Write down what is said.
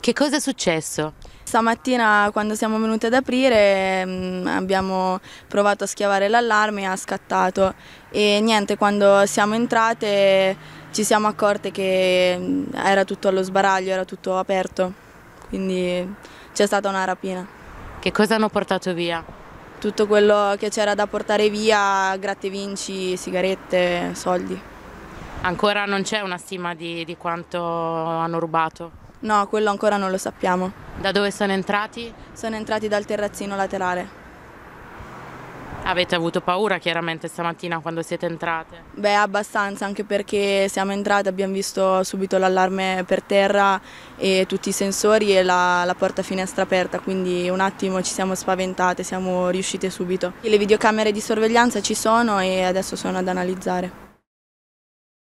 Che cosa è successo? Stamattina quando siamo venuti ad aprire mm, abbiamo provato a schiavare l'allarme e ha scattato e niente, quando siamo entrate ci siamo accorte che mm, era tutto allo sbaraglio, era tutto aperto, quindi c'è stata una rapina. Che cosa hanno portato via? Tutto quello che c'era da portare via, gratte vinci, sigarette, soldi. Ancora non c'è una stima di, di quanto hanno rubato? No, quello ancora non lo sappiamo. Da dove sono entrati? Sono entrati dal terrazzino laterale. Avete avuto paura chiaramente stamattina quando siete entrate? Beh, abbastanza, anche perché siamo entrate, abbiamo visto subito l'allarme per terra e tutti i sensori e la, la, porta finestra aperta, quindi un attimo ci siamo spaventate, siamo riuscite subito. Le videocamere di sorveglianza ci sono e adesso sono ad analizzare.